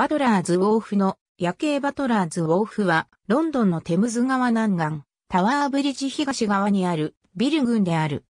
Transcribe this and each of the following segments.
バトラーズ・ウォーフの夜景バトラーズ・ウォーフは、ロンドンのテムズ川南岸、タワーブリッジ東側にあるビル群である。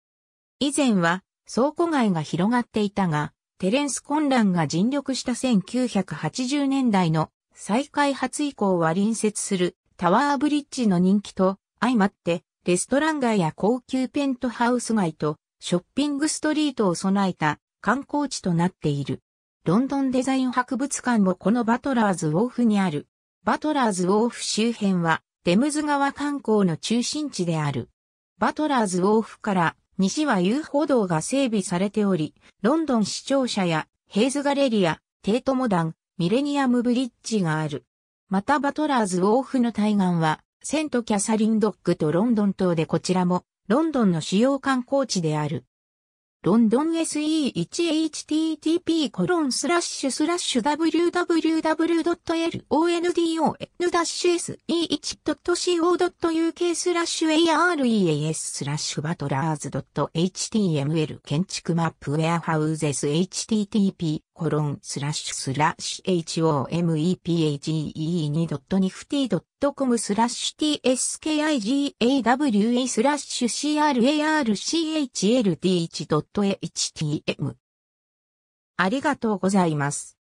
以前は倉庫街が広がっていたが、テレンス・コンランが尽力した1980年代の再開発以降は隣接するタワーブリッジの人気と相まって、レストラン街や高級ペントハウス街とショッピングストリートを備えた観光地となっている。ロンドンデザイン博物館もこのバトラーズウォーフにある。バトラーズウォーフ周辺は、テムズ川観光の中心地である。バトラーズウォーフから西は遊歩道が整備されており、ロンドン市庁舎やヘイズガレリア、テートモダン、ミレニアムブリッジがある。またバトラーズウォーフの対岸は、セントキャサリンドッグとロンドン島でこちらも、ロンドンの主要観光地である。ロンドン SE1HTTP コロンスラッシュスラッシュ www.london-se1.co.uk スラッシュ areas スラッシュバトラーズ .html 建築マップウェアハウゼス http コロンスラッシュスラッシュ homepage2.nifty.com スラッシュ tskigawa スラッシュ crarchld1.htm ありがとうございます。